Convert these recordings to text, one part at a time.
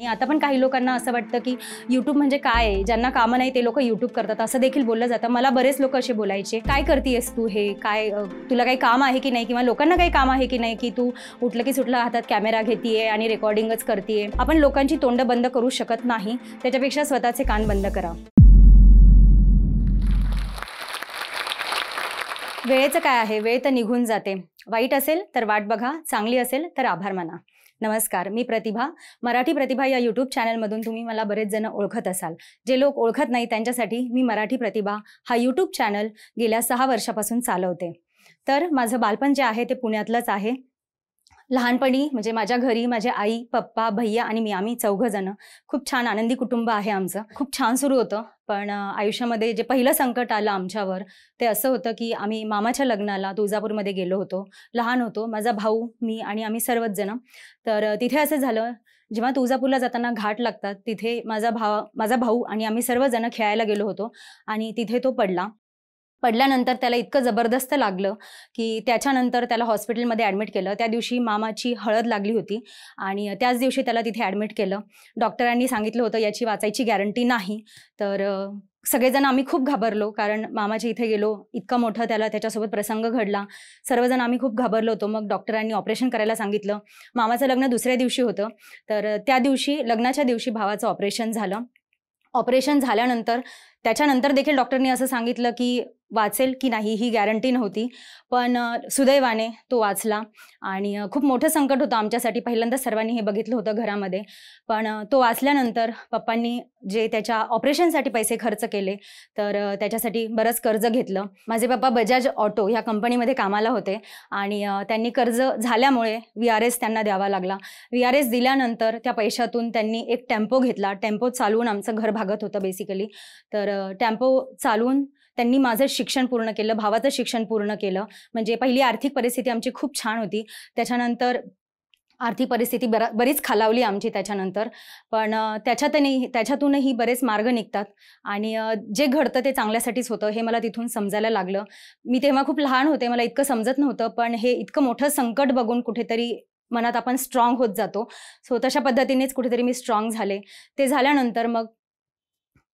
आणि आता पण काही लोकांना असं वाटतं की यूट्यूब म्हणजे काय आहे ज्यांना कामं नाही ते लोक यूट्यूब करतात असं देखील बोललं जातं मला बरेच लोक असे बोलायचे काय करतेस तू हे काय तुला काही काम आहे की नाही किंवा लोकांना काही काम आहे की नाही की तू उठलं की सुटलं हातात कॅमेरा घेतीये आणि रेकॉर्डिंगच करतीये आपण लोकांची तोंड बंद करू शकत नाही त्याच्यापेक्षा स्वतःचे कान बंद करा वेळेचं काय आहे वेळ तर निघून जाते वाईट असेल तर वाट बघा चांगली असेल तर आभार माना नमस्कार मी प्रतिभा मराठी प्रतिभा या यूट्यूब चॅनलमधून तुम्ही मला बरेच जण ओळखत असाल जे लोक ओळखत नाही त्यांच्यासाठी मी मराठी प्रतिभा हा यूट्यूब चॅनल गेल्या सहा वर्षापासून चालवते तर माझं बालपण जे आहे ते पुण्यातलंच आहे लहानपणी म्हणजे माझ्या घरी माझे आई पप्पा भैया आणि मी आम्ही चौघजणं खूप छान आनंदी कुटुंब आहे आमचं खूप छान सुरू होतं पण आयुष्यामध्ये जे पहिलं संकट आलं आमच्यावर ते असं होतं की आम्ही मामाच्या लग्नाला तुळजापूरमध्ये गेलो होतो लहान होतो माझा भाऊ मी आणि आम्ही सर्वच जण तर तिथे असं झालं जेव्हा तुळजापूरला जाताना घाट लागतात तिथे माझा भाव माझा भाऊ आणि आम्ही सर्वजण खेळायला गेलो होतो आणि तिथे तो पडला पडल्यानंतर त्याला इतकं जबरदस्त लागलं की त्याच्यानंतर त्याला हॉस्पिटलमध्ये ॲडमिट केलं त्या दिवशी मामाची हळद लागली होती आणि त्याच दिवशी त्याला तिथे ॲडमिट केलं डॉक्टरांनी सांगितलं होतं याची वाचायची गॅरंटी नाही तर सगळेजण आम्ही खूप घाबरलो कारण मामाच्या इथे गेलो इतका मोठा त्याला त्याच्यासोबत प्रसंग घडला सर्वजण आम्ही खूप घाबरलो होतो मग डॉक्टरांनी ऑपरेशन करायला सांगितलं मामाचं लग्न दुसऱ्या दिवशी होतं तर त्या दिवशी लग्नाच्या दिवशी भावाचं ऑपरेशन झालं ऑपरेशन झाल्यानंतर त्याच्यानंतर देखील डॉक्टरनी असं सांगितलं की वाचेल की नाही ही गॅरंटी नव्हती पण सुदैवाने तो वाचला आणि खूप मोठं संकट होतं आमच्यासाठी पहिल्यांदा सर्वांनी हे बघितलं होतं घरामध्ये पण तो वाचल्यानंतर पप्पांनी जे त्याच्या ऑपरेशनसाठी पैसे खर्च केले तर त्याच्यासाठी बरंच कर्ज घेतलं माझे पप्पा बजाज ऑटो ह्या कंपनीमध्ये कामाला होते आणि त्यांनी कर्ज झाल्यामुळे व्ही आर एस त्यांना द्यावा लागला व्ही आर एस दिल्यानंतर त्या पैशातून त्यांनी एक टेम्पो घेतला टेम्पो चालवून आमचं घर भागत होतं बेसिकली तर टेम्पो चालवून त्यांनी माझं शिक्षण पूर्ण केलं भावाचं शिक्षण पूर्ण केलं म्हणजे पहिली आर्थिक परिस्थिती आमची खूप छान होती त्याच्यानंतर आर्थिक परिस्थिती बरा बरीच खालावली आमची त्याच्यानंतर पण त्याच्यातही त्याच्यातूनही बरेच मार्ग निघतात आणि जे घडतं ते चांगल्यासाठीच होतं हे मला तिथून समजायला लागलं मी तेव्हा खूप लहान होते मला इतकं समजत नव्हतं पण हे इतकं मोठं संकट बघून कुठेतरी मनात आपण स्ट्रॉंग होत जातो सो तशा पद्धतीनेच कुठेतरी मी स्ट्रॉंग झाले ते झाल्यानंतर मग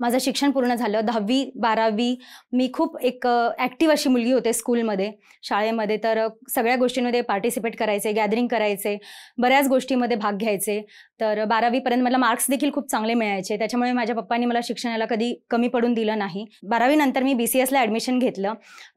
माझं शिक्षण पूर्ण झालं दहावी बारावी मी खूप एक ॲक्टिव्ह अशी मुलगी होते स्कूलमध्ये शाळेमध्ये तर सगळ्या गोष्टींमध्ये पार्टिसिपेट करायचे गॅदरिंग करायचे बऱ्याच गोष्टीमध्ये भाग घ्यायचे तर बारावीपर्यंत मला मार्क्स देखील खूप चांगले मिळायचे त्याच्यामुळे माझ्या पप्पांनी मला शिक्षणाला कधी कमी पडून दिलं नाही बारावीनंतर मी बी सी एसला ॲडमिशन घेतलं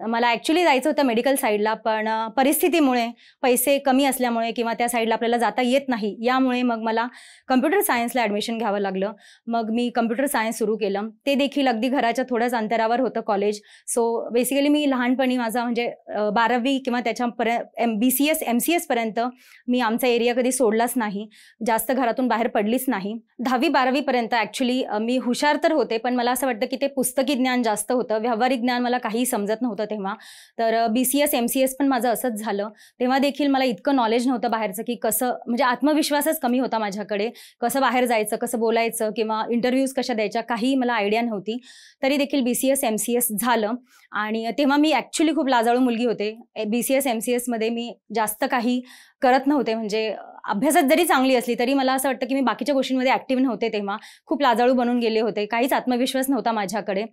मला ॲक्च्युली जायचं होतं मेडिकल साईडला पण परिस्थितीमुळे पैसे कमी असल्यामुळे किंवा त्या साईडला आपल्याला जाता येत नाही यामुळे मग मला कम्प्युटर सायन्सला ॲडमिशन घ्यावं लागलं मग मी कम्प्युटर सायन्स सुरू केलं केलं ते देखील अगदी घराच्या थोड्याच अंतरावर होतं कॉलेज सो बेसिकली मी लहानपणी माझा म्हणजे बारावी किंवा त्याच्यापर्यंत M B C S M C एसपर्यंत मी आमचा एरिया कधी सोडलाच नाही जास्त घरातून बाहेर पडलीच नाही दहावी बारावीपर्यंत ॲक्च्युली मी हुशार तर होते पण मला असं वाटतं की ते पुस्तकी ज्ञान जास्त होतं व्यावहारिक ज्ञान मला काही समजत नव्हतं तेव्हा तर B C S M C S पण माझं असंच झालं तेव्हा देखील मला इतकं नॉलेज नव्हतं बाहेरचं की कसं म्हणजे आत्मविश्वासच कमी होता माझ्याकडे कसं बाहेर जायचं कसं बोलायचं किंवा इंटरव्ह्यूज कशा द्यायच्या काही मला आयडिया नव्हती तरी देखील B C S M C S झालं आणि तेव्हा मी ॲक्च्युली खूप लाजाळू मुलगी होते B C S M C एसमध्ये मी जास्त काही करत नव्हते म्हणजे अभ्यासात जरी चांगली असली तरी मला असं वाटतं की मी बाकीच्या गोष्टींमध्ये ॲक्टिव्ह नव्हते तेव्हा खूप लाजाळू बनून गेले होते काहीच आत्मविश्वास नव्हता माझ्याकडे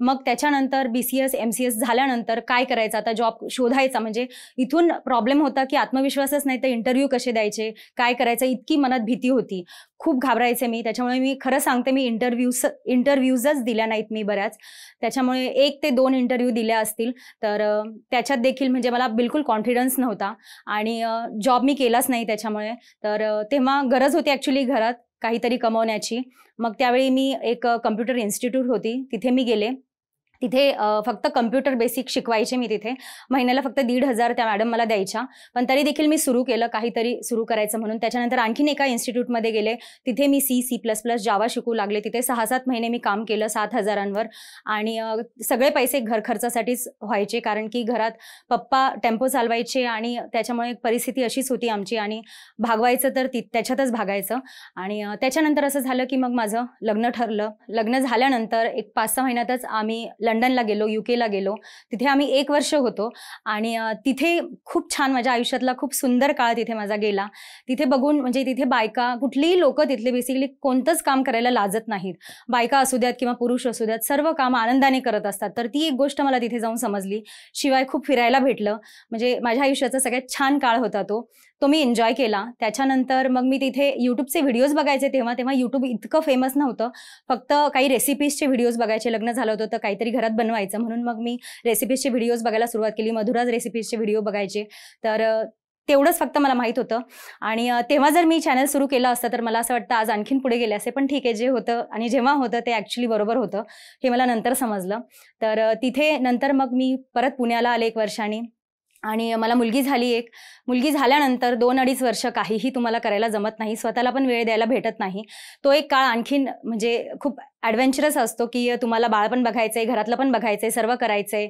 मग त्याच्यानंतर B C S M C S झाल्यानंतर काय करायचं आता जॉब शोधायचा म्हणजे इथून प्रॉब्लेम होता की आत्मविश्वासच नाही तर इंटरव्ह्यू कसे द्यायचे काय करायचं इतकी मनात भीती होती खूप घाबरायचे मी त्याच्यामुळे मी खरं सांगते मी इंटरव्ह्यू इंटरव्ह्यूजच दिल्या नाहीत मी बऱ्याच त्याच्यामुळे एक ते दोन इंटरव्ह्यू दिल्या असतील तर त्याच्यात देखील म्हणजे मला बिलकुल कॉन्फिडन्स नव्हता आणि जॉब मी केलाच नाही त्याच्यामुळे तर तेव्हा गरज होती ॲक्च्युली घरात काहीतरी कमवण्याची मग त्यावेळी मी एक कम्प्युटर इन्स्टिट्यूट होती तिथे मी गेले तिथे फक्त कम्प्युटर बेसिक शिकवायचे मी तिथे महिन्याला फक्त दीड हजार त्या मॅडम मला द्यायच्या पण तरी देखील मी सुरू केलं काहीतरी सुरू करायचं म्हणून त्याच्यानंतर आणखीन एका इन्स्टिट्यूटमध्ये गेले तिथे मी C C plus plus Java शिकू लागले तिथे सहा सात महिने मी काम केलं सात हजारांवर आणि सगळे पैसे घर खर्चासाठीच व्हायचे कारण की घरात पप्पा टेम्पो चालवायचे आणि त्याच्यामुळे परिस्थिती अशीच होती आमची आणि भागवायचं तर ती त्याच्यातच भागायचं आणि त्याच्यानंतर असं झालं की मग माझं लग्न ठरलं लग्न झाल्यानंतर एक पाच सहा महिन्यातच आम्ही लंडनला गेलो युकेला गेलो तिथे आम्ही एक वर्ष होतो आणि तिथे खूप छान माझ्या आयुष्यातला खूप सुंदर काळ तिथे माझा गेला तिथे बघून म्हणजे तिथे बायका कुठलीही लोक तिथले बेसिकली कोणतंच काम करायला लाजत नाहीत बायका असू द्यात किंवा पुरुष असू द्यात सर्व काम आनंदाने करत असतात तर ती एक गोष्ट मला तिथे जाऊन समजली शिवाय खूप फिरायला भेटलं म्हणजे माझ्या आयुष्याचा सगळ्यात छान काळ होता तो तो मी एन्जॉय केला त्याच्यानंतर मग मी तिथे यूटूबचे व्हिडिओज बघायचे तेव्हा तेव्हा यूट्यूब इतकं फेमस नव्हतं फक्त काही रेसिपीजचे व्हिडिओज बघायचे लग्न झालं होतं तर काहीतरी घरात बनवायचं म्हणून मग मी रेसिपीजचे व्हिडिओज बघायला सुरुवात केली मधुराज रेसिपीजचे व्हिडिओ बघायचे तर तेवढंच फक्त मला माहीत होतं आणि तेव्हा जर मी चॅनल सुरू केलं असतं तर मला असं वाटतं आज आणखीन पुढे गेले असे पण ठीक आहे जे होतं आणि जेव्हा होतं ते ॲक्च्युली बरोबर होतं हे मला नंतर समजलं तर तिथे नंतर मग मी परत पुण्याला आले एक वर्षाने आणि मला मुलगी झाली एक मुलगी झाल्यानंतर दोन अडीच वर्ष काहीही तुम्हाला करायला जमत नाही स्वतःला पण वेळ द्यायला भेटत नाही तो एक काळ आणखीन म्हणजे खूप ॲडव्हेंचरस असतो की तुम्हाला बाळ पण बघायचं आहे घरातलं पण बघायचं आहे सर्व करायचं आहे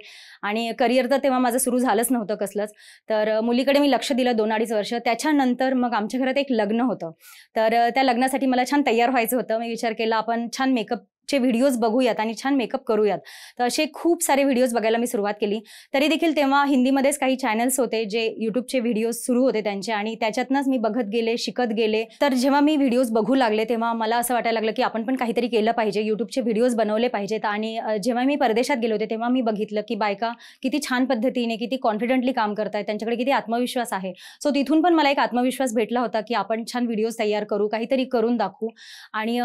आणि करिअर तर तेव्हा माझं सुरू झालंच नव्हतं कसलंच तर मुलीकडे मी लक्ष दिलं दोन अडीच वर्ष त्याच्यानंतर मग आमच्या घरात एक लग्न होतं तर त्या लग्नासाठी मला छान तयार व्हायचं होतं मी विचार केला आपण छान मेकअप चे व्हिडिओज बघूयात आणि छान मेकअप करूयात तर असे खूप सारे व्हिडिओज बघायला मी सुरुवात केली तरी देखील तेव्हा हिंदीमध्येच काही चॅनल्स होते जे युट्यूबचे व्हिडिओज सुरू होते त्यांचे आणि त्याच्यातनंच मी बघत गेले शिकत गेले तर जेव्हा मी व्हिडिओज बघू लागले तेव्हा मला असं वाटायला लागलं की आपण पण काहीतरी केलं पाहिजे युट्यूबचे व्हिडिओज बनवले पाहिजेत आणि जेव्हा मी परदेशात गेले होते तेव्हा मी बघितलं की बायका किती छान पद्धतीने किती कॉन्फिडेंटली काम करतायत त्यांच्याकडे किती आत्मविश्वास आहे सो तिथून पण मला एक आत्मविश्वास भेटला होता की आपण छान व्हिडिओज तयार करू काहीतरी करून दाखवू आणि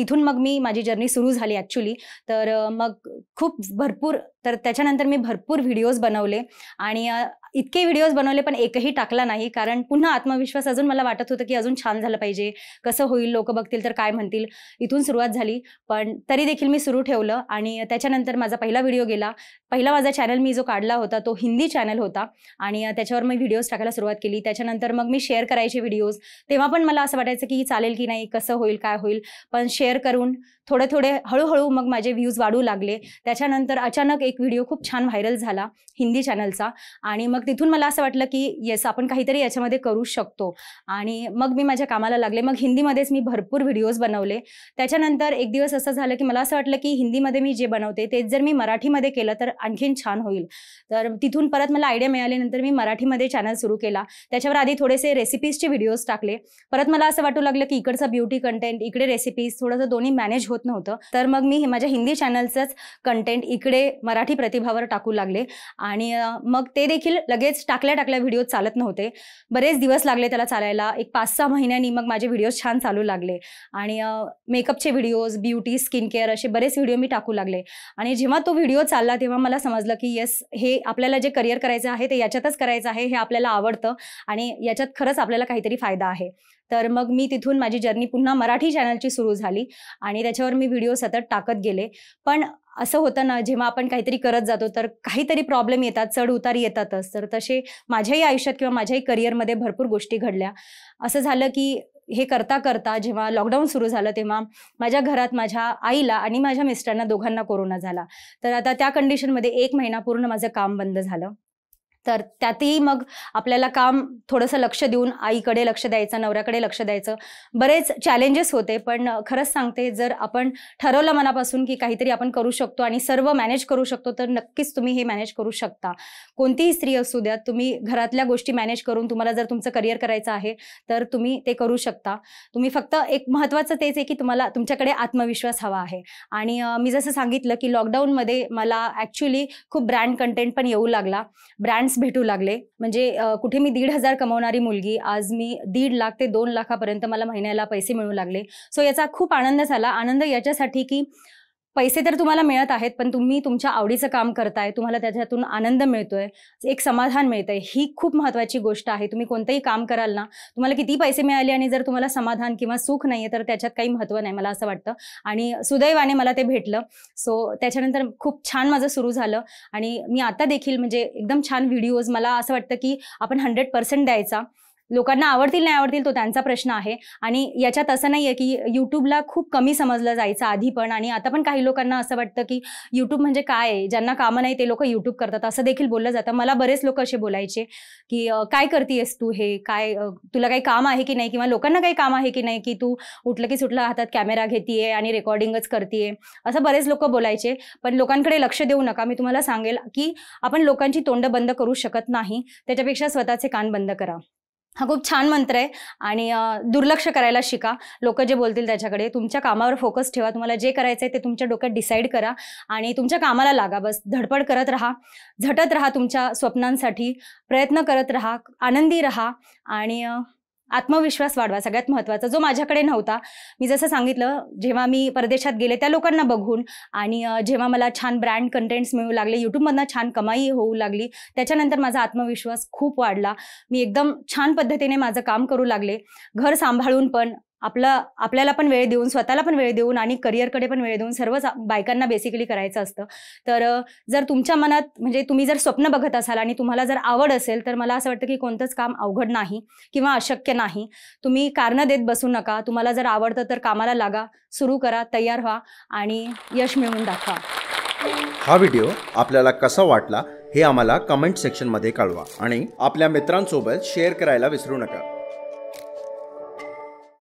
तिथून मग मी माझी जर्नी सुरू झाली ॲक्च्युली तर मग खूप भरपूर तर त्याच्यानंतर मी भरपूर व्हिडिओज बनवले आणि इतके व्हिडिओज बनवले पण एकही टाकला नाही कारण पुन्हा आत्मविश्वास अजून मला वाटत होतं की अजून छान झालं पाहिजे कसं होईल लोक बघतील तर काय म्हणतील इथून सुरुवात झाली पण तरी देखील मी सुरू ठेवलं आणि त्याच्यानंतर माझा पहिला व्हिडिओ गेला पहिला माझा चॅनल मी जो काढला होता तो हिंदी चॅनल होता आणि त्याच्यावर मी व्हिडिओज टाकायला सुरुवात केली त्याच्यानंतर मग मी शेअर करायचे व्हिडिओज तेव्हा पण मला असं वाटायचं की चालेल की नाही कसं होईल काय होईल पण शेअर करून थोडे थोडे हळूहळू मग माझे व्ह्यूज वाढू लागले त्याच्यानंतर अचानक एक व्हिडिओ खूप छान व्हायरल झाला हिंदी चॅनलचा आणि मग तिथून मला असं वाटलं की येस आपण काहीतरी याच्यामध्ये करू शकतो आणि मग मी माझ्या कामाला लागले मग हिंदीमध्येच मी भरपूर व्हिडिओज बनवले त्याच्यानंतर एक दिवस असं झालं की मला असं वाटलं की हिंदीमध्ये मी जे बनवते तेच जर मी मराठीमध्ये केलं तर आणखीन छान होईल तर तिथून परत मला आयडिया मिळाल्यानंतर मी मराठीमध्ये चॅनल सुरू केला त्याच्यावर आधी थोडेसे रेसिपीजचे व्हिडिओज टाकले परत मला असं वाटू लागलं की इकडचं ब्युटी कंटेंट इकडे रेसिपीज थोडंसं दोन्ही मॅनेज होत होत नव्हतं तर मग मी माझ्या हिंदी चॅनलचंच कंटेंट इकडे मराठी प्रतिभावर टाकू लागले आणि मग ते देखील लगेच टाकल्या टाकल्या व्हिडिओ चालत नव्हते बरेच दिवस लागले त्याला चालायला एक पाच सहा महिन्यांनी मग माझे व्हिडिओज छान चालू लागले आणि मेकअपचे व्हिडिओज ब्युटी स्किन केअर असे बरेच व्हिडिओ मी टाकू लागले आणि जेव्हा तो व्हिडिओ चालला तेव्हा मला समजलं की येस हे आपल्याला जे करिअर करायचं आहे ते याच्यातच करायचं आहे हे आपल्याला आवडतं आणि याच्यात खरंच आपल्याला काहीतरी फायदा आहे तर मग मी तिथून माझी जर्नी पुन्हा मराठी चॅनलची सुरू झाली आणि त्याच्यावर मी व्हिडिओ सतत टाकत गेले पण असं होतं ना जेव्हा आपण काहीतरी करत जातो तर काहीतरी प्रॉब्लेम येतात चढ उतार येतातच तर तसे माझ्याही आयुष्यात किंवा माझ्याही करिअरमध्ये भरपूर गोष्टी घडल्या असं झालं की हे करता करता जेव्हा लॉकडाऊन सुरू झालं तेव्हा माझ्या घरात माझ्या आईला आणि माझ्या मिस्टरांना दोघांना कोरोना झाला तर आता त्या कंडिशनमध्ये एक महिना पूर्ण माझं काम बंद झालं तर त्यातही मग आपल्याला काम थोडंसं लक्ष देऊन आईकडे लक्ष द्यायचं नवऱ्याकडे लक्ष द्यायचं बरेच चॅलेंजेस होते पण खरंच सांगते जर आपण ठरवलं मनापासून की काहीतरी आपण करू शकतो आणि सर्व मॅनेज करू शकतो तर नक्कीच तुम्ही हे मॅनेज करू शकता कोणतीही स्त्री असू द्या तुम्ही घरातल्या गोष्टी मॅनेज करून तुम्हाला जर तुमचं करिअर करायचं आहे तर तुम्ही ते करू शकता तुम्ही फक्त एक महत्त्वाचं तेच आहे की तुम्हाला तुमच्याकडे आत्मविश्वास हवा आहे आणि मी जसं सांगितलं की लॉकडाऊनमध्ये मला ॲक्च्युली खूप ब्रँड कंटेंट पण येऊ लागला ब्रँड भेटू लागले म्हणजे कुठे मी दीड हजार कमवणारी मुलगी आज मी दीड लाख ते दोन लाखापर्यंत मला महिन्याला पैसे मिळू लागले सो याचा खूप आनंद झाला आनंद याच्यासाठी की पैसे तर तुम्हाला मिळत आहेत पण तुम्ही तुमच्या आवडीचं काम करताय तुम्हाला त्याच्यातून आनंद मिळतोय एक समाधान मिळतंय ही खूप महत्वाची गोष्ट आहे तुम्ही कोणतंही काम कराल ना तुम्हाला किती पैसे मिळाले आणि जर तुम्हाला समाधान किंवा सुख नाही तर त्याच्यात काही महत्त्व नाही मला असं वाटतं आणि सुदैवाने मला ते भेटलं सो त्याच्यानंतर खूप छान माझं सुरू झालं आणि मी आता देखील म्हणजे एकदम छान व्हिडिओज मला असं वाटतं की आपण हंड्रेड पर्सेंट द्यायचा लोकांना आवडतील नाही आवडतील तो त्यांचा प्रश्न आहे आणि याच्यात असं नाही आहे की यूट्यूबला खूप कमी समजलं जायचं आधी पण आणि आता पण काही लोकांना असं वाटतं की यूट्यूब म्हणजे काय आहे ज्यांना कामं नाही ते लोक यूट्यूब करतात असं देखील बोललं जातं मला बरेच लोक असे बोलायचे की काय करतेस तू हे काय तुला काही काम आहे की नाही किंवा लोकांना काही काम आहे की नाही की तू उठलं की सुटलं हातात कॅमेरा घेतीये आणि रेकॉर्डिंगच करतीये असं बरेच लोक बोलायचे पण लोकांकडे लक्ष देऊ नका मी तुम्हाला सांगेल की आपण लोकांची तोंड बंद करू शकत नाही त्याच्यापेक्षा स्वतःचे कान बंद करा हा खूप छान मंत्र आहे आणि दुर्लक्ष करायला शिका लोक जे बोलतील त्याच्याकडे तुमच्या कामावर फोकस ठेवा तुम्हाला जे करायचं आहे ते तुमच्या डोक्यात डिसाईड करा आणि तुमच्या कामाला लागा बस धडपड करत राहा झटत राहा तुमच्या स्वप्नांसाठी प्रयत्न करत राहा आनंदी राहा आणि आत्मविश्वास वाढवा सगळ्यात महत्त्वाचा जो माझ्याकडे नव्हता मी जसं सांगितलं जेव्हा मी परदेशात गेले त्या लोकांना बघून आणि जेव्हा मला छान ब्रँड कंटेंट्स मिळू लागले यूट्यूबमधनं छान कमाई होऊ लागली त्याच्यानंतर माझा आत्मविश्वास खूप वाढला मी एकदम छान पद्धतीने माझं काम करू लागले घर सांभाळून पण आपलं आपल्याला पण वेळ देऊन स्वतःला पण वेळ देऊन आणि करिअरकडे पण वेळ देऊन सर्वच बायकांना बेसिकली करायचं असतं तर जर तुमच्या मनात म्हणजे तुम्ही जर स्वप्न बघत असाल आणि तुम्हाला जर आवड असेल तर मला असं वाटतं की कोणतंच काम अवघड नाही किंवा अशक्य नाही तुम्ही कारणं देत बसू नका तुम्हाला जर आवडतं तर कामाला लागा सुरू करा तयार व्हा आणि यश मिळवून दाखवा हा व्हिडिओ आपल्याला कसा वाटला हे आम्हाला कमेंट सेक्शनमध्ये कळवा आणि आपल्या मित्रांसोबत शेअर करायला विसरू नका